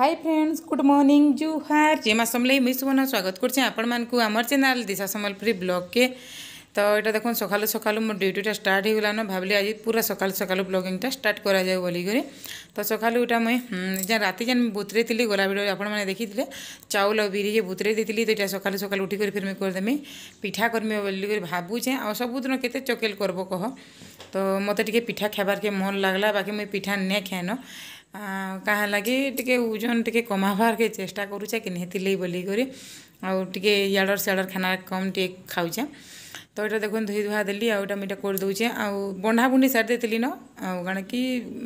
high friends good morning জুহার জেমা সমলাই মুই সুবর্ণ স্বাগত করছি আপনার আমার চ্যানেল দিশা সম্বলপুরী ব্লগকে तो यहाँ देख सका सका मोर ड्यूटीटा स्टार्ट होगान भाली आज पूरा सका सका ब्लगिंगटा स्टार्ट कराए बोलिकी तो सका मुझे रात जेन बुतरे थी गोला बेड़ आपने देखी थे चाउल और बिरी बुतरे थी तो यहाँ सका सका उठी कर फिर मुझे करदेमी पिठा करमी बोलिकी भावुचे आ सबुदिन के चकेल करब कह तो मत पिठा खेबार के मन लग्ला बाकी मुझे पिठा नहीं खेन कह लगी ओजन टे कमार के चेस्टा करूचे कि बोलिकी आउ टे सियाडर खाना कम टे खाऊ তো এটা দেখুন ধুই ধুয়া দেলি আউ এটা আমি এটা করে দেউছে আউ বন্ধা বুন্ধি সারি দিয়েছিলি ন আউ কারণ কি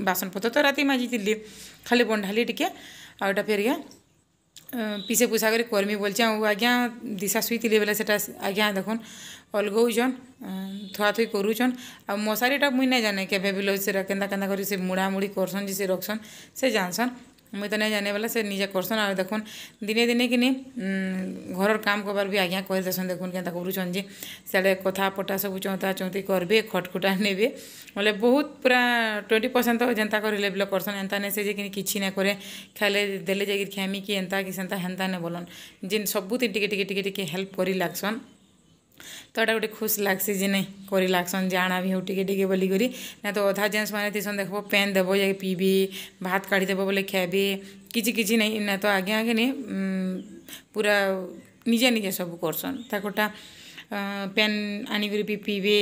বাসনপত্র তো রাতে মাজিলি খালি বন্ধালি টিকে আউ এটা ফেরিয়া পিসে পুষা করে করমি বলছে আউ আজ্ঞা দিশা শুইলি বেলে সেটা আজ্ঞা দেখুন অলগৌছন থুয়া থুই করুছন আর মশারিটা মুই না জানে কেবে বলে সেটা কেনা কেনা করে সে মুড়ামুড়ি করছন যে সে রখছন সে জানছন ମୁଇଁ ତ ନାଇଁ ଜାନେ ବେଲେ ସେ ନିଜେ କର୍ସନ୍ ଆଉ ଦେଖୁନ୍ ଦିନେ ଦିନେ କିନି ଘରର୍ କାମ୍ କର୍ବାର୍ ବି ଆଜ୍ଞା କରିଦେସନ୍ ଦେଖୁନ୍ କେନ୍ତା କରୁଛନ୍ ଯେ ସିଆଡ଼େ କଥାପଟା ସବୁ ଚଉଁତା ଚଉଁତି କର୍ବେ ଖଟ୍ଖୁଟା ନେବେ ବୋଲେ ବହୁତ ପୁରା ଟ୍ୱେଣ୍ଟି ପରସେଣ୍ଟ ତ ଯେନ୍ତା କରି ଲେଭେଲ୍ କର୍ସନ୍ ଏନ୍ତା ନାଇଁ ସେ ଯେ କିନି କିଛି ନାଇଁ କରେ ଖାଇଲେ ଦେଲେ ଯାଇକିରି ଖାଏମି କି ଏନ୍ତା କି ସେନ୍ତା ହେନ୍ତା ନାଇଁ ବୋଲନ୍ ଯେନ୍ ସବୁଥିରେ ଟିକେ ଟିକେ ଟିକେ ଟିକେ ହେଲ୍ପ କରି ଲାଗ୍ସନ୍ ତ ଏଇଟା ଗୋଟେ ଖୁସ୍ ଲାଗ୍ସି ଯେ ନାଇଁ କରି ଲାଗ୍ସନ୍ ଜାଣା ବି ହଉ ଟିକେ ଟିକେ ବୋଲିକରି ନା ତ ଅଧା ଜେନ୍ସ ମାନେ ଥିସନ୍ ଦେଖ୍ବ ପେନ୍ ଦେବ ଯାଇକି ପିଇବି ଭାତ କାଢ଼ିଦେବ ବୋଲେ ଖାଇବି କିଛି କିଛି ନାଇଁ ନା ତ ଆଜ୍ଞା ଆଜ୍ଞା ନି ପୁରା ନିଜେ ନିଜେ ସବୁ କରସନ୍ ତାଙ୍କଟା ପେନ୍ ଆଣିକରି ବି ପିଇବେ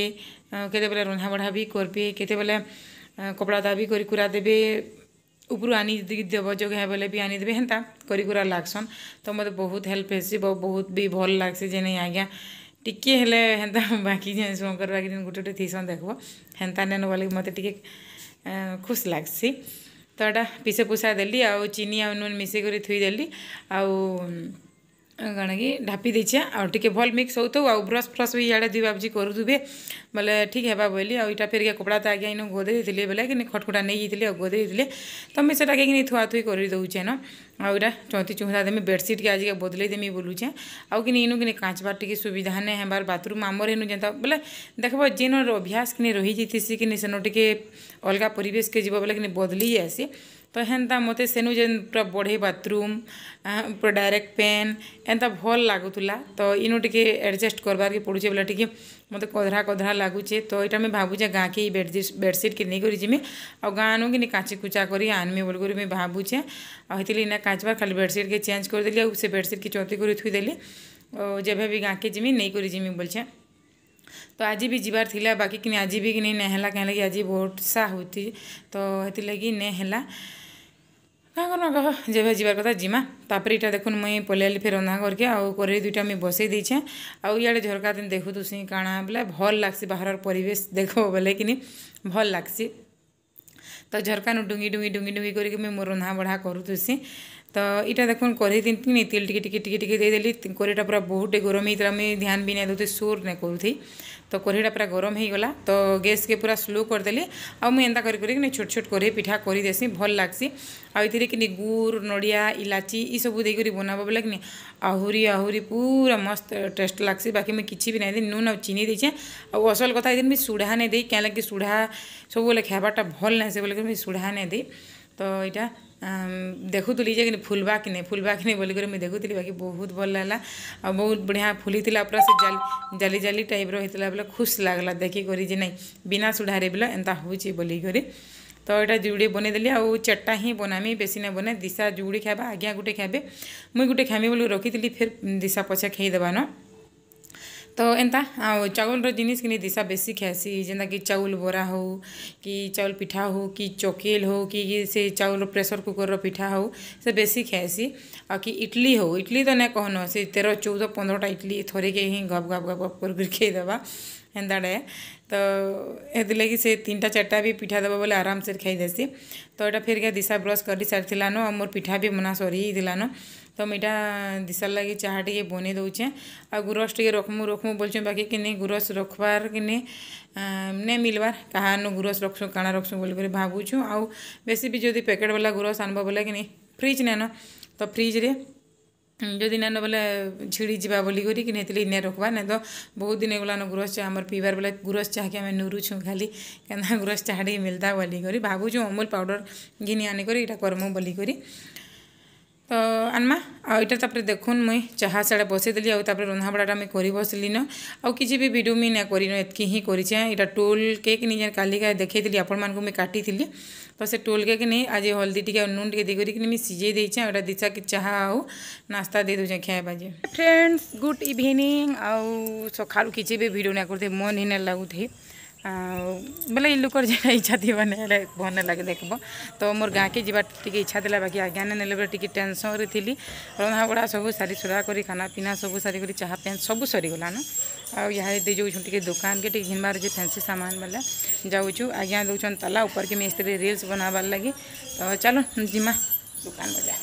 କେତେବେଳେ ରନ୍ଧାବଢ଼ା ବି କରବେ କେତେବେଳେ କପଡ଼ା ଦାବି କରି କୁରା ଦେବେ ଉପରୁ ଆନି ଦେବ ଯୋଗାଏ ବୋଲେ ବି ଆନିଦେବେ ହେନ୍ତା କରି କୁରା ଲାଗ୍ସନ୍ ତ ମୋତେ ବହୁତ ହେଲ୍ପ ହେସି ବହୁତ ବି ଭଲ ଲାଗ୍ସି ଯେ ନାଇଁ ଆଜ୍ଞା টিকিয়ে ହେଲେ ହେନ୍ତା ବାକି ଜିନିଷ କରବାକି ଯେନ୍ ଗୋଟେ ଗୋଟେ ଥିସନ୍ ଦେଖ୍ବ ହେନ୍ତା ନେନ ବୋଲିକି ମୋତେ ଟିକେ ଖୁସ୍ ଲାଗ୍ସି ତ ଏଇଟା ପିସେ ପୁସା ଦେଲି ଆଉ ଚିନି ଆଉ ନୁନ୍ ମିଶେଇକରି ଥୁଇଦେଲି ଆଉ कण कि ढापी देचे आगे भल मिक्स हो ब्रश फ्रश भी इे दुई बाबी करुवे बोले ठीक है बोली आईटा फिर कपड़ा तो आज्ञा इन गदई थी बोले कि खटखुटा नहीं जाइए और गोदे थे तो मुझे से थुआ थुई कर दूचे न आईटा चौंती चुहता देमी बेडसीट के आज बदल देमी बोलूचे आउ कि इनु कि काचवार टी सुविधा नहीं हेबार बाथरूम आमर इनु जेता बोले देख जेन अभ्यास कि रही सी कि सेन टे अलग परेश बोले कि बदली जाए तो हेन्ता मत से पूरा बढ़े बाथरूम पूरा डायरेक्ट पेन एंता भल लगुला तो इनु टे एडजस्ट करके पड़े बोला टी मत कधरा कधरा लगुचे तो यहाँ मुझे भावुचे गाँ के बेडसीट के नहीं करी जिमी गाँ नु काची कुचा कर आनमी बोलिक भावुचे आती काचवा खाली बेडसीट के चेज कर देली बेडसीट कि चती कर और जब भी गाँ के जीमी नहीं करी बोलचे तो आज भी जीवार जबार बाकी कि आज भी कि नहीं है कहला कि आज बर्षा होती तो हेती लगी नहीं ତାଙ୍କ ନଗ ଯେବେ ଯିବାର କଥା ଯିମା ତାପରେ ଇଟା ଦେଖୁନ୍ ମୁଇଁ ପଲେଇଲି ଫେର୍ ରନ୍ଧା ଘର୍କେ ଆଉ କରେଇ ଦୁଇଟା ମୁଇଁ ବସେଇ ଦେଇଛେଁ ଆଉ ଇଆଡ଼େ ଝରକା ଦିନ ଦେଖୁଥିସି କାଣା ବୋଲେ ଭଲ୍ ଲାଗ୍ସି ବାହାରର ପରିବେଶ ଦେଖ ବୋଲେ କିନି ଭଲ୍ ଲାଗ୍ସି ତ ଝରକାନୁ ଡୁଙ୍ଗି ଡୁଙ୍ଗି ଡୁଙ୍ଗି ଡୁଙ୍ଗି କରିକି ମୁଇଁ ମୋ ରନ୍ଧା ବଢ଼ା କରୁଥିସି ତ ଇଟା ଦେଖୁନ୍ କଢ଼େଇ ତିନ୍ତି ନେଇ ତେଲ୍ ଟିକେ ଟିକେ ଟିକେ ଟିକେ ଦେଇଦେଲି କଢ଼େଇଟା ପୁରା ବହୁତଟେ ଗରମ ହେଇଥିଲା ମୁଇଁ ଧ୍ୟାନ ବି ନାଇଁ ଦେଉଥିଲି ସୋର୍ ନାଇଁ କରୁଥିଲି ତ କଢ଼େଇଟା ପୁରା ଗରମ ହେଇଗଲା ତ ଗ୍ୟାସ୍କେ ପୁରା ସ୍ଲୋ କରିଦେଲି ଆଉ ମୁଁ ଏନ୍ତା କରି କରିକିନି ଛୋଟ ଛୋଟ କଢ଼େଇ ପିଠା କରିଦେସି ଭଲ୍ ଲାଗ୍ସି ଆଉ ଏଥିରେ କିନି ଗୁଡ଼ ନଡ଼ିଆ ଇଲାଚି ଇସବୁ ଦେଇକରି ବନାବ ବେଲେ କିନି ଆହୁରି ଆହୁରି ପୁରା ମସ୍ତ ଟେଷ୍ଟ ଲାଗ୍ସି ବାକି ମୁଇଁ କିଛି ବି ନାଇଁ ଦେଇ ନୁନ୍ ଆଉ ଚିନି ଦେଇଛେଁ ଆଉ ଅସଲ କଥା ଏଦିନ ମୁଇଁ ସୁଢ଼ା ନାଇଁ ଦେଇ କାଁ ଲାଗି ସୁଢ଼ା ସବୁବେଲେ ଖାଇବାର୍ଟା ଭଲ୍ ନାଇଁ ସେ ବୋଲିକରି ମୁଇଁ ସୁଢ଼ା ନାଇଁ ଦେଇ ତ ଇଟା ଦେଖୁଥିଲି ଯେ କିନ୍ତୁ ଫୁଲବା କି ନାହିଁ ଫୁଲବା କି ନାହିଁ ବୋଲିକରି ମୁଇଁ ଦେଖୁଥିଲି ବାକି ବହୁତ ଭଲ ଲାଗଲା ଆଉ ବହୁତ ବଢ଼ିଆ ଫୁଲିଥିଲା ପୁରା ସେ ଜାଲି ଜାଲି ଜାଲି ଟାଇପ୍ର ହେଇଥିଲା ବୋଲେ ଖୁସ୍ ଲାଗ୍ଲା ଦେଖିକରି ଯେ ନାଇଁ ବିନା ସୁଢ଼ାରେ ବୋଲେ ଏନ୍ତା ହେଉଛି ବୋଲିକରି ତ ଏଇଟା ଯୁଡ଼େ ବନେଇଦେଲି ଆଉ ଚାରିଟା ହିଁ ବନାମି ବେଶୀ ନା ବନାଏ ଦିଶା ଯୁଡ଼େ ଖାଇବା ଆଜ୍ଞା ଗୋଟେ ଖାଇବେ ମୁଇଁ ଗୋଟେ ଖାଇମି ବୋଲି ରଖିଥିଲି ଫେର୍ ଦିଶା ପଛେ ଖାଇଦେବାନ तो एंता चाउल जिनिस किनि दिशा बेसी खेसी जेनता कि चाउल बरा हो कि चाउल पिठा हो कि चोकेल हो कि से चाउल प्रेशर कुकर पिठा हो से बेसी खेसी आ कि इटली हो इडली तो ना कहन से तेरह चौदह पंद्रहटा इडली थोड़े के ही गप गप गप गप कर खेदेबा एंता डे तो ये लगे से तीन टा चार भी पिठा देव बोले आराम से खाई देसी तो यहाँ फिर दिशा ब्रश कर सारी और मोर पिठा भी मना सरी ତ ମୁଇଁ ଇଟା ଦିଶାର୍ ଲାଗି ଚାହା ଟିକେ ବନେଇ ଦଉଛେଁ ଆଉ ଗୁରସ୍ ଟିକେ ରଖ୍ମୁ ରଖ୍ମୁ ବୋଲୁଛେଁ ବାକି କିନି ଗୁରସ୍ ରଖ୍ବାର୍ କିନି ନାଇଁ ମିଲ୍ବାର୍ କାହାନୁ ଗୁରସ୍ ରଖ୍ସୁଁ କାଣା ରଖ୍ସୁଁ ବୋଲିକରି ଭାବୁଛୁ ଆଉ ବେଶୀ ବି ଯଦି ପ୍ୟାକେଟ୍ବାଲା ଗୁରସ୍ ଆନ୍ବ ବୋଲେ କିନି ଫ୍ରିଜ୍ ନାଇଁନ ତ ଫ୍ରିଜ୍ରେ ଯଦି ନାଇଁନ ବୋଲେ ଛିଡ଼ି ଯିବା ବୋଲିକରି କି ନେଇଥିଲି ନାଇଁ ରଖ୍ବା ନାଇଁ ତ ବହୁତ ଦିନ ହେଇଗଲାନ ଗୁରସ୍ ଚାହା ଆମର ପିଇବାର ବୋଲେ ଗୁରସ୍ ଚାହାକେ ଆମେ ନୁରୁଛୁ ଖାଲି କେନ୍ତା ଗୁରସ୍ ଚାହା ଟିକେ ମିଲ୍ତା ବୋଲିକରି ଭାବୁଛୁ ଅମୁଲ ପାଉଡ଼ର ଘିନି ଆନିକରି ଇଟା କର୍ମୁ ବୋଲିକରି ତ ଆନ୍ମା ଆଉ ଇଟା ତାପରେ ଦେଖୁନ୍ ମୁଇଁ ଚାହା ସେଟା ବସେଇଦେଲି ଆଉ ତାପରେ ରନ୍ଧାବଢ଼ାଟା ମୁଇଁ କରି ବସିଲିନ ଆଉ କିଛି ବି ଭିଡ଼ିଓ ମୁଇଁ ନାଇଁ କରିନ ଏତ୍କି ହିଁ କରିଛେଁ ଇଟା ଟୋଲ୍ କେକ୍ ନି ଯେନ୍ କାଲିକା ଦେଖେଇଥିଲି ଆପଣମାନଙ୍କୁ ମୁଇଁ କାଟିଥିଲି ତ ସେ ଟୋଲ୍ କେକ୍ ନେଇ ଆଜି ହଳଦୀ ଟିକେ ଆଉ ନୁନ୍ ଟିକେ ଦେଇକରିକିନି ମୁଇଁ ସିଝେଇ ଦେଇଛେଁ ଆଉ ଇଟା ଦିଶା କି ଚାହା ଆଉ ନାସ୍ତା ଦେଇ ଦେଉଛେଁ ଖାଇବା ଯେ ଫ୍ରେଣ୍ଡସ୍ ଗୁଡ୍ ଇଭିନିଂ ଆଉ ସକାଳୁ କିଛି ବି ଭିଡ଼ିଓ ନାଇଁ କରୁଥିବେ ମନ୍ ହିଁ ନାଇଁ ଲାଗୁଥିବେ ବୋଲେ ଇ ଲୋକର ଯେନ୍ଟା ଇଚ୍ଛା ଥିବ ନେଲେ ଭଲ ନେ ଲାଗି ଦେଖବ ତ ମୋର ଗାଁକେ ଯିବା ଟିକେ ଇଚ୍ଛା ଥିଲା ବାକି ଆଜ୍ଞା ନେ ନେଲେ ବୋଲେ ଟିକେ ଟେନସନ୍ରେ ଥିଲି ରନ୍ଧାବଢ଼ା ସବୁ ସାରି ସୁରା କରି ଖାନା ପିନା ସବୁ ସାରି କରି ଚାହା ପେନ୍ ସବୁ ସରିଗଲାନ ଆଉ ଇହାଦେ ଦେଇ ଯାଉଛନ୍ ଟିକେ ଦୋକାନକେ ଟିକେ ଘିନବାର ଯେ ଫ୍ୟାନ୍ସି ସାମାନ ବେଲେ ଯାଉଛୁ ଆଜ୍ଞା ଦେଉଛନ୍ ତାଲା ଉପରକେ ମିସ୍ତ୍ରୀ ରିଲ୍ସ ବନାବାର ଲାଗି ତ ଚାଲୁ ଯିମା ଦୋକାନ ବଜା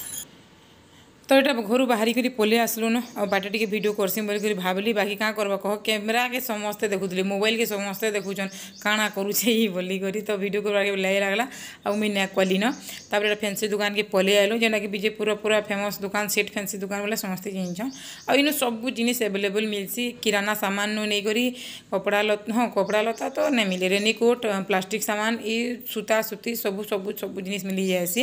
ତ ଏଇଟା ଘରୁ ବାହାରିକରି ପଲେଇ ଆସିଲୁନ ଆଉ ବାଟ ଟିକେ ଭିଡ଼ିଓ କର୍ସି ବୋଲିକରି ଭାବିଲି ବାକି କାଁ କର୍ବା କହ କ୍ୟାମେରାକେ ସମସ୍ତେ ଦେଖୁଥିଲେ ମୋବାଇଲ୍କେ ସମସ୍ତେ ଦେଖୁଛନ୍ କାଣା କରୁଛେ ଇ ବୋଲିକରି ତ ଭିଡ଼ିଓ କର୍ବାକେ ଲାଇ ଲାଗ୍ଲା ଆଉ ମୁଇଁ ନାଇଁ କଲିନ ତାପରେ ଏଇଟା ଫ୍ୟାନ୍ସି ଦୁକାନ୍କେ ପଲେଇ ଆଇଲୁ ଯେନ୍ଟାକି ବିଜେପୁରର ପୁରା ଫେମସ୍ ଦୁକାନ ସେଟ୍ ଫ୍ୟାନ୍ସି ଦୁକାନ ବୋଲେ ସମସ୍ତେ ଚିନିଛନ୍ ଆଉ ଇନୁ ସବୁ ଜିନିଷ୍ ଆଭେଲେବୁଲ୍ ମିଲ୍ସି କିରାନା ସାମାନନୁ ନେଇକରି କପଡ଼ା ଲତା ହଁ କପଡ଼ା ଲତା ତ ନାଇଁ ମିଲେ ରେନିକୋଟ୍ ପ୍ଲାଷ୍ଟିକ୍ ସାମାନ ଇ ସୂତା ସୁତି ସବୁ ସବୁ ସବୁ ଜିନିଷ୍ ମିଲିଯାଏସି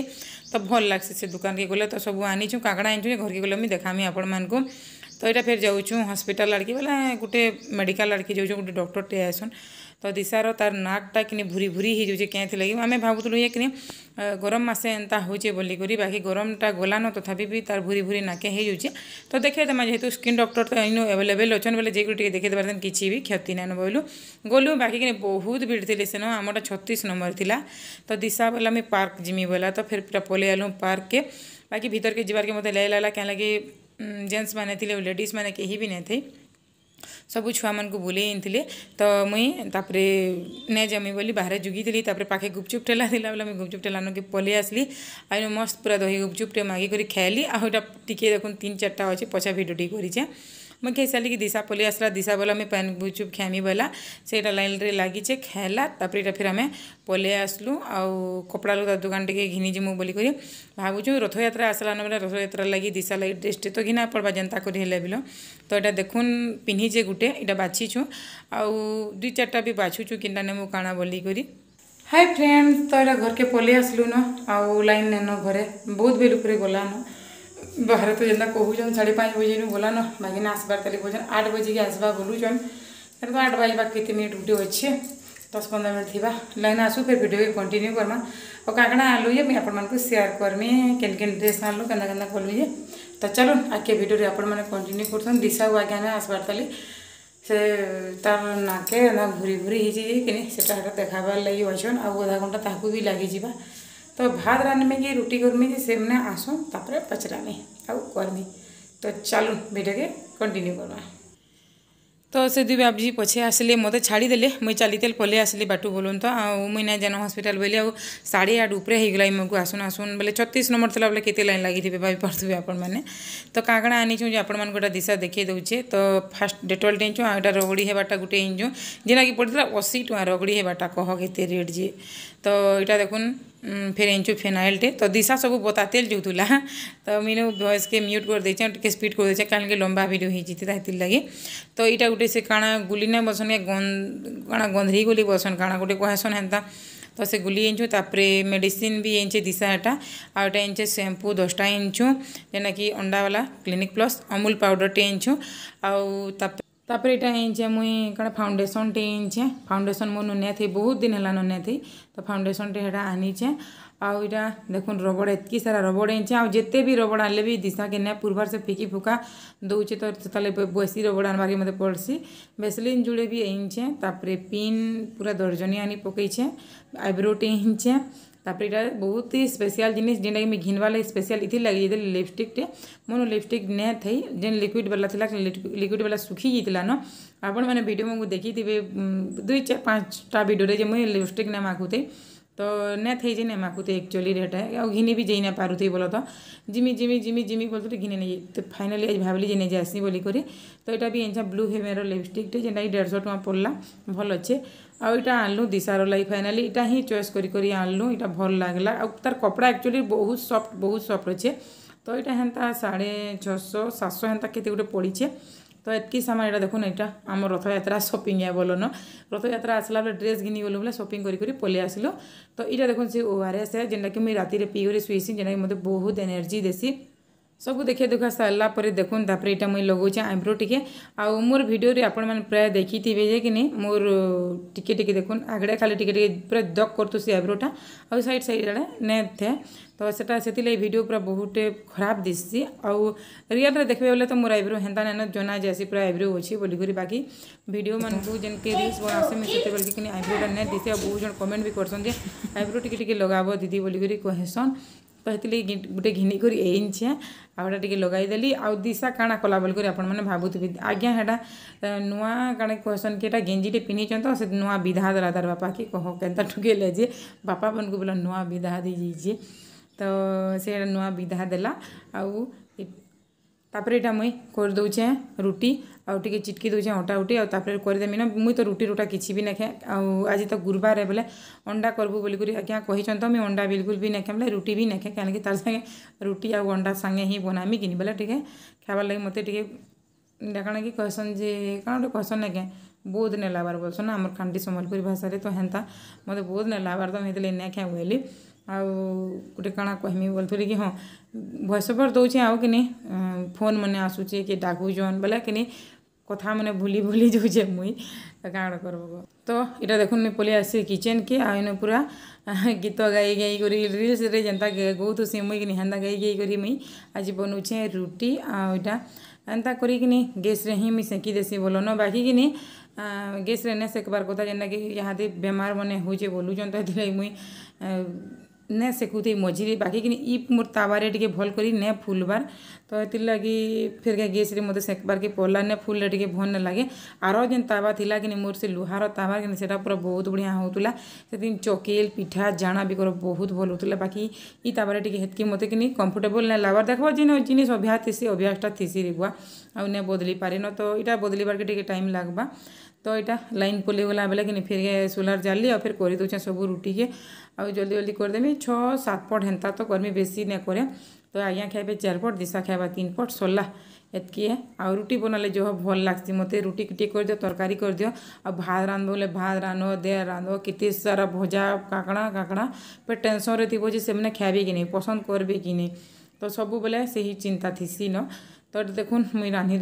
तो भल लग्सी से दुकान के गले तो सब आनीचु काकड़ा आनीचु घर के गले मुझे देखामी आपण मानक तो यहाँ फिर जाऊँ हस्पिटाल आड़की बोला गोटे मेडिकल आड़की जाऊँ गोटे डक्टर टे आसन तो दिशार तार नाकटा कि भूरी भूरी हो जाए क्या लगे आम भावुँ ये कि गरम मसे एंता हो बोलिक बाकी गरम गरमटा गलान तथा तो भी तार भूरी भूरी नाके हो तो देखेदे जेहतु स्किन डक्टर तो इन एवेलेबल अच्छे बोले जेक देखे किसी कि क्षति नाइन बोलू गलू बाकी बहुत भीड़ थी सेन आम छत्तीस नंबर था तो दिशा बोले आम पार्क जिमी बोला तो फिर पूरा पलि आलु पार्क के बाकी भितर के जबारे मतलब लगे लगे जेन्ट्स मैंने लेडीज मैंने के भी नहीं थी ସବୁ ଛୁଆମାନଙ୍କୁ ବୁଲେଇ ଆଣିଥିଲେ ତ ମୁଇଁ ତାପରେ ନାଇଁ ଜମି ବୋଲି ବାହାରେ ଜୁଗିଥିଲି ତାପରେ ପାଖେ ଗୁପଚୁପ୍ ଠେଲା ଥିଲା ବୋଲେ ମୁଇଁ ଗୁପଚୁପ୍ ଠେଲା ନକେ ପଲେଇ ଆସିଲି ଆଉ ମସ୍ତ ପୁରା ଦହି ଗୁପଚୁପ୍ଟେ ମାଗିକରି ଖାଇଲି ଆଉ ଏଇଟା ଟିକେ ଦେଖୁନ୍ ତିନି ଚାରିଟା ଅଛି ପଛା ଭିଡ଼ିଓଟି କରିଛେ मुख्यशाली दिशा पलि आसला दिशा बोला मुझे पैन गुपचुप खेमी बोला ସେଇଟା ଲାଇନ୍ରେ ଲାଗିଛେ ଖାଇଲା ତାପରେ ଏଇଟା ଫେର ଆମେ ପଲେଇ ଆସିଲୁ ଆଉ କପଡ଼ା ଲୁଗା ଦୋକାନ ଟିକେ ଘିନିଯିମୁ ବୋଲିକରି ଭାବୁଛୁ ରଥଯାତ୍ରା ଆସିଲାନ ବେଲେ ରଥଯାତ୍ରା ଲାଗି ଦିଶା ଲାଗି ଡ୍ରେସ୍ଟେ ତ ଘିନା ପଡ଼ବା ଯେନ୍ତା କରି ହେଲେ ବିଲ ତ ଏଇଟା ଦେଖୁନ୍ ପିନ୍ଧିଛେ ଗୁଟେ ଏଇଟା ବାଛିଛୁ ଆଉ ଦୁଇ ଚାରିଟା ବି ବାଛୁଛୁ କେନ୍ଟା ନେମୁ କାଣା ବୋଲିକରି ହାଇ ଫ୍ରେଣ୍ଡ ତ ଏଇଟା ଘରକେ ପଲେଇ ଆସିଲୁନ ଆଉ ଲାଇନ୍ ନେନ ଘରେ ବହୁତ ବେଲୁ ଉପରେ ଗଲାନ ବାହାରେ ତ ଯେନ୍ତା କହୁଛନ୍ ସାଢ଼େ ପାଞ୍ଚ ବଜେନୁ ଗଲନ ବାଗିନା ଆସବାର ତାଲି କହୁଛନ୍ ଆଠ ବଜେକି ଆସବା ବୋଲୁଛନ୍ କିନ୍ତୁ ଆଠ ବାଜିବା କେତେ ମିନିଟ୍ ଗୁଟେ ଅଛେ ଦଶ ପନ୍ଦର ମିନିଟ୍ ଥିବା ଲାଇନ୍ ଆସୁ ଫେର୍ ଭିଡ଼ିଓ କଣ୍ଟିନ୍ୟୁ କର୍ମା ଆଉ କାଣା କାଣା ଆନଲୁ ଯେ ମୁଇଁ ଆପଣମାନଙ୍କୁ ସେୟାର କର୍ମି କେନ୍ କେନ୍ ଡ୍ରେସ୍ ଆନଲୁ କେନ୍ତା କେନ୍ତା କଲୁ ଯେ ତ ଚାଲୁନ୍ ଆଗ୍କେ ଭିଡ଼ିଓରେ ଆପଣମାନେ କଣ୍ଟିନ୍ୟୁ କରୁଛନ୍ ଦିଶାକୁ ଆଜ୍ଞା ଆମେ ଆସବାର ତାଲି ସେ ତାର ନାକେ ଏନ୍ତା ଘୁରି ଘୁରି ହେଇଛି ଯେ କିନି ସେଟା ସେଟା ଦେଖାବାର୍ ଲାଗି ଅଛନ୍ ଆଉ ଅଧା ଘଣ୍ଟା ତାହାକୁ ବି ଲାଗିଯିବା तो भात रांधमी कि रुटि करमी कि से मैंने आसन तपर पचरामी आउ करमी तो चलू भिडियो के कंटिन्यू करवा तो से दुई बाप जी पछे आसिले मत छाड़ीदे मुई चली पलि आसली बाटू बोलन तो मुई ना जान हस्पिटा बोली आ साढ़े आठ उपरे हो गई मुझे आसन आसन बोले छत्तीस नंबर थे बोले कितने लाइन लगे थे भाई पड़ते आपने तो क्या क्या आनी चुँ आप दिशा देखे दूचे तो फास्ट डेटल टेन चुँ आ रगड़ी होगाटा गोटे इंजुँ जेना कि पड़ता अशी टाँह रगड़ी होगाटा कह के रेट जी तो यहाँ देखूँ फेर फेनाइल फेनाइलटे तो दिशा सब जो थी तो मीनू भयस के म्यूट कर देचे टे स्पीड कर देचे कारण लंबा भिड होती लगे तो यहाँ गोटे से काण गुलीना बसन काणा गंधरी गुली बसन काणा गोटे कहसन हेन्ता तो से गुली इंचू तापर मेडिसीन भी इंचे दिशा एटा आउ इंचे एंचे दसटा इंचू जेना कि अंडावाला क्लीनिक प्लस अमूल पाउडर टे इंचू आउ ତାପରେ ଇଟା ହେଇଛେ ମୁଇଁ କାଣା ଫାଉଣ୍ଡେସନ୍ଟେ ହେଇଛେ ଫାଉଣ୍ଡେସନ୍ ମୁଁ ନୁନେଥି ବହୁତ ଦିନ ହେଲା ନୁନେଥି ତ ଫାଉଣ୍ଡେସନ୍ଟେ ହେଟା ଆନିଛେ ଆଉ ଇଟା ଦେଖୁନ୍ ରବଡ଼ ଏତ୍କି ସାରା ରବଡ଼ ହେଇଛେ ଆଉ ଯେତେ ବି ରବଡ଼ ଆଣିଲେ ବି ଦିଶାକେ ନାଇଁ ପୂର୍ବାର ସେ ଫିକି ଫୁକା ଦଉଛେ ତ ସେତେବେଳେ ବେଶୀ ରବଡ଼ ଆଣିବାର୍କେ ମୋତେ ପଡ଼୍ସି ବେସଲିନ୍ ଯୁଡ଼େ ବି ହେଇଛେ ତାପରେ ପିନ୍ ପୁରା ଦର୍ଜନୀ ଆନି ପକେଇଛେ ଆଇବ୍ରୋଟେ ହେଇଛେ तापर इटा बहुत ही स्पेशल जिनिस जेनटा कि घिनवा लगे स्पेशल इतनी लगे जी लिपस्टिकटे मोन लिपस्टिक ने थी जेन लिक्विड बाला था लिक्विड बाला सुखी जाइला न आपड़ मैंने भिडियो मुझे देखी थे दुई चार पाँचटा भिडियो मुझे लिपस्टिक ने मागू थी તો ને થઈ જઈને માકું તો એકચ્યુઅલી રેટ ଆଉ ଘିନି ବି ଯେଇନା ପାରୁଥିବି ବୋଲ ତ ଜିମି ଜିମି ଜିମି ଜିମି ବୋଲୁଥିଲି ଘିନି ନେଇ ତ ଫାଇନାଲି ଆଜି ଭାବିଲି ଯେ ନେଇ ଆସିବି ବୋଲିକରି ତ ଏଇଟା ବି ଏଇଛା ବ୍ଲୁ ହେମେର ଲିପଷ୍ଟିକ୍ଟେ ଯେନ୍ଟାକି ଦେଢ଼ଶହ ଟଙ୍କା ପଡ଼ଲା ଭଲ ଅଛେ ଆଉ ଏଇଟା ଆଣିଲୁ ଦିଶାର ଲାଗି ଫାଇନାଲି ଏଇଟା ହିଁ ଚଏସ୍ କରି କରି ଆଣିଲୁ ଏଇଟା ଭଲ ଲାଗିଲା ଆଉ ତାର କପଡ଼ା ଆକ୍ଚୁଆଲି ବହୁତ ସଫ୍ଟ ବହୁତ ସଫ୍ଟ ଅଛେ ତ ଏଇଟା ହେନ୍ତା ସାଢ଼େ ଛଅଶହ ସାତଶହ ହେନ୍ତା କେତେ ଗୋଟେ ପଡ଼ିଛେ ତ ଏତ୍କି ସାମାନ ଏଇଟା ଦେଖୁନ୍ ଏଇଟା ଆମ ରଥଯାତ୍ରା ସପିଂ ଏ ବୋଲନ ରଥଯାତ୍ରା ଆସିଲା ବେଳେ ଡ୍ରେସ୍ ଘିନି ଗଲୁ ବୋଲେ ସପିଂ କରି କରି ପଲେଇ ଆସିଲୁ ତ ଏଇଟା ଦେଖୁନ୍ ସେ ଓ ଆର୍ ଏସ୍ ଯେନ୍ଟାକି ମୁଇଁ ରାତିରେ ପିଇକରି ଶୁଇସି ଯେନ୍ଟାକି ମୋତେ ବହୁତ ଏନର୍ଜି ଦେସି सबू देखे दुखा सरला देखूँ तापर ये मुझे लगोचे आईब्रो टी आर मोर भिडियो आपण मैंने प्राय देखी थे कि नहीं मोर टी टी देखूँ आगड़े खाली टिके पूरा दक कर आईब्रोटा आउ सैड सैड आड़े ने थे तो सेटा से भिड पूरा बहुत खराब दिशी आउ रियल देखे बोले तो मोर आईब्रो हेन्ता ना जना जासी पूरा आईब्रो अच्छे बोलिकी बाकी भिड मन को रिल्स बनासे मुझे से आईब्रोटा नहीं दिशे बहुत जन कमेंट भी करसन जे आईब्रो टी लगाब दीदी बोलिक कहसन ହେଥିର୍ଲାଗି ଗୁଟେ ଘିନିକରି ଏଇନିଛେ ଆଉ ଏଇଟା ଟିକେ ଲଗାଇଦେଲି ଆଉ ଦିଶା କାଣା କଲା ବୋଲିକରି ଆପଣମାନେ ଭାବୁଥିବେ ଆଜ୍ଞା ହେଟା ନୂଆ କାଣା କହେସନ୍ କି ଏଟା ଗେଞ୍ଜିଟେ ପିନ୍ଧିଛନ୍ ତ ସେ ନୂଆ ବିଧା ଦେଲା ତାର୍ ବାପାକେ କହ କେନ୍ତା ଠୁକେଇଲେ ଯେ ବାପା ମାନକୁ ବୋଲେ ନୂଆ ବିଧା ଦେଇଯାଇଛେ ତ ସେ ନୂଆ ବିଧା ଦେଲା ଆଉ तापर यहाँ मुई कर करदे रुटी आगे चिटकी दूचे अटा उठी करदेमी ना मुई तो रुटी रुटा किसी भी नाखे आज तो गुरुवार है बोले अंडा करबू बोलकर आज्ञा कही तो मुझे अंडा बिलकुल भी नाखे बोले रुटी भी नाखे कहीं तार सागे रुटी आउ अंडा सागे ही बनामी कि बोले टी खबार लगे मत कण कि कहसन जे कौन गोटे कहसन ना क्या बोध ने लाबार बोलसन आम खाँटी समलपुरी भाषा तो हेन्ता मत बोध ने लाबार तो मुझे ना खे बोली आउ गए कण कहमी बोलूँ कि हाँ भैस पर दौचे कि ଫୋନ୍ ମାନେ ଆସୁଛେ କିଏ ଡାକୁଛନ୍ ବୋଲେ କିନି କଥା ମାନେ ଭୁଲି ଭୁଲି ଯାଉଛେ ମୁଇଁ କାଣା କର୍ବ ତ ଇଟା ଦେଖୁନ୍ ମୁଇଁ ପଲେଇ ଆସିଛି କିଚେନ୍କେ ଆଉ ଇନ ପୁରା ଗୀତ ଗାଇ ଗାଇ କରି ରିଲ୍ସରେ ଯେନ୍ତା ଗଉଥିସି ମୁଇଁ କିନି ହେନ୍ତା ଗାଇ ଗାଇ କରି ମୁଇଁ ଆଜି ବନଉଛେ ରୁଟି ଆଉ ଇଟା ଏନ୍ତା କରିକିନି ଗ୍ୟାସ୍ରେ ହିଁ ମୁଇଁ ସେକି ଦେସି ବୋଲନ ବାକିକିନି ଗ୍ୟାସ୍ରେ ନାଇଁ ସେକ୍ବାର୍ କଥା ଯେନ୍ଟାକି ଇହାଦେ ବେମାର୍ ମାନେ ହଉଛେ ବୋଲୁଛନ୍ ତ ହେଥିଲାଗି ମୁଇଁ ने सेकुते मझीरे बाकि इप मोर तावारे टे भल कर ने फुलबार तो ये लगे फिर गैस रे मतलब बारे के पड़ला ने फुल टे भल ना लगे आर जेन तावा थी कि मोर से लुहार तावा कि पूरा बहुत बढ़िया होता से चकेल पिठा जाणा भी कर बहुत भल होता बाकी ये हेत के मतलब कि कम्फर्टेबल ना लगभग देख जिन जिनस अभ्यास थी अभ्यासटा थीसी रिबुआ आउ ने बदली पार न तो यहाँ बदल बार टाइम लग्वा तो यहाँ लाइन पलैगला बेले कि फिर सोलार जाली और फिर कर दूचे सब रुटी के आ जल्दी जल्दी करदेमी छः सात पट हेन्ता तो करमी बेसी ना करे तो आज्ञा खाइबे चार पट दिशा खाइबा तीन पट सरला एतकी आ रुटी बनाले जो भल लगसी मत रुटी कर दियो तरकारी दियो आ भात रांध बोले भात रांध दे रांध कित सारा भजा काकड़ा काकड़ा फिर टेनसन रे थी जे से खाबे कि नहीं पसंद करबे कि नहीं तो सबूबले से ही चिंता थी सी न तो ये देख मुई रांधि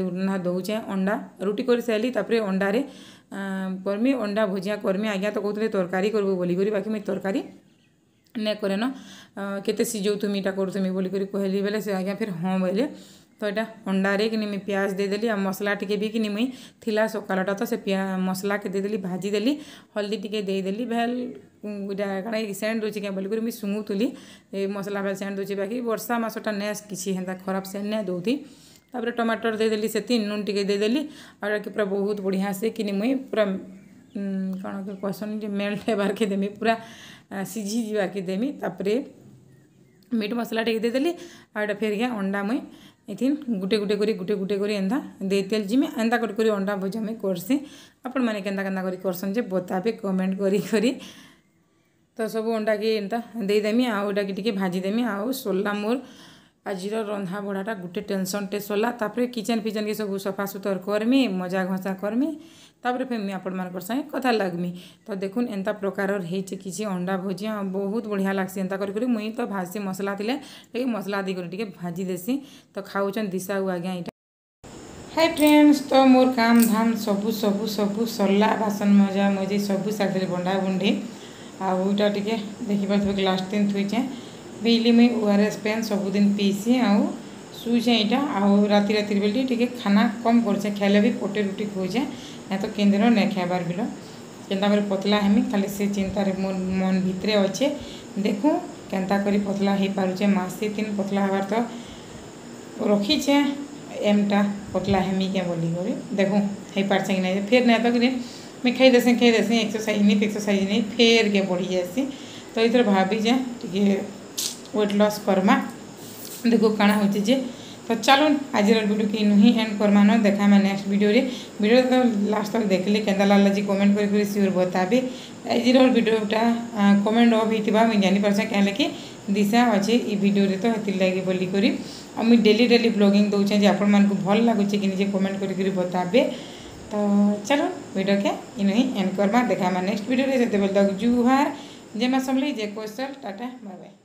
दौचे अंडा रुटी कर सारी तापर अंडारे करमी अंडा भजिया करमी आज्ञा तो कहते तरकारी करबू बोल बाकी मुझ तरकारी ने कैर न केजौ तुम इटा करमी बोल बोले से आज्ञा फिर हाँ बोले तो ये अंडार कि मुझे पिज देदेली मसला टिके भी कि मुई थी सकालटा तो मसला के देदेली भाजीदेली हल्दी टी देदेली भेल गोटा कण सेंड क्या बोल कर मुझे सुंगूली मसला भेल सेंड दूचे बाकी बर्षा मसटा ने किसी खराब से ने दौती तापर टमाटर देदेली से नुन टेदेली और पूरा बहुत बढ़िया से कि मुई पूरा कौन कहसन मेल्ट होबार के देमी पूरा सीझी जावा कि देमी तापर मीट मसला टेदेली और ये फेर अंडा मुई इथिन गुटे गुटे करी गुटे गुटे करी एंता देतेल जिमे एंता कर करी अंडा भजा मुई करसी आपण मैंने केन्ता केन्ता करी करसन जे बतावे कमेंट करी करी तो सब अंडा के देमी देदेमी आउटा के टे भाजीदेमी आउ सोल्ला मोर ଆଜିର ରନ୍ଧା ବଢ଼ାଟା ଗୁଟେ ଟେନସନ୍ଟେ ସରିଲା ତା'ପରେ କିଚେନ୍ ଫିଚେନ୍କେ ସବୁ ସଫାସୁତର କର୍ମି ମଜା ଘଷା କର୍ମି ତା'ପରେ ଫେର୍ ମୁଇଁ ଆପଣମାନଙ୍କର ସାଙ୍ଗେ କଥା ଲାଗ୍ମି ତ ଦେଖୁନ୍ ଏନ୍ତା ପ୍ରକାରର ହେଇଛେ କିଛି ଅଣ୍ଡା ଭୁଜି ବହୁତ ବଢ଼ିଆ ଲାଗ୍ସି ଏନ୍ତା କରି କରି ମୁଇଁ ତ ଭାଜି ମସଲା ଥିଲେ ଟିକେ ମସଲା ଦେଇକରି ଟିକେ ଭାଜି ଦେସି ତ ଖାଉଛନ୍ ଦିଶା ଆଉ ଆଜ୍ଞା ଇଟା ହାଇ ଫ୍ରେଣ୍ଡସ୍ ତ ମୋର କାମ ଧାମ ସବୁ ସବୁ ସବୁ ସରିଲା ବାସନ ମଜା ମଜି ସବୁ ସାଥିରେ ବଣ୍ଡା ବୁଣ୍ଡି ଆଉ ଇଟା ଟିକେ ଦେଖିପାରୁଥିବେ ଗ୍ଲାସ୍ ତିନ୍ ଥୁଇଛେଁ daily O R S pen सबुदिन पीसी आउ सुचे यहाँ आउ रात रातर बेटी टी खाना कम कर खेल भी पोटे रुटी खोजे ना तो कि दिन ना खाबार बिल चिंता पतला हेमी खाली से चिंतार मन भितर अच्छे देखूँ के करी पतला हो पारे मसे दिन पतला हबार तो रखीचे एमटा पतला हेमी क्या बोल कर देख हो पारे कि नहीं फेर ना तो कि मैं खाई देसी खाई देसी एक्सरसाइज नहीं एक्सरसाइज नहीं फेर क्या बढ़ी जासी तो ये भाभी टे वेट लस करमा देखो कण हो तो चलो आज भिड कि नुही एंड करमा न देखा मैं नेक्स्ट भिडियो भिड तो लास्ट तक ली के लाला जी कमेंट कर सियोर बतावे आज भिडा कमेंट अफ होता मुझे जानपर कहीं कि दिशा अच्छे ये भिडियो तो हेती लगे बोलकर और मुझे डेली डेली ब्लगिंग दौचे जी आपण भल लगुचे कि निजे कमेंट कर बतावे तो चलो भिड के इन ही एंड करमा देखा मैं नेक्स्ट भिडियो जो जुहार जे मैं समझे जे क्वेश्चन टाटा बाय बाय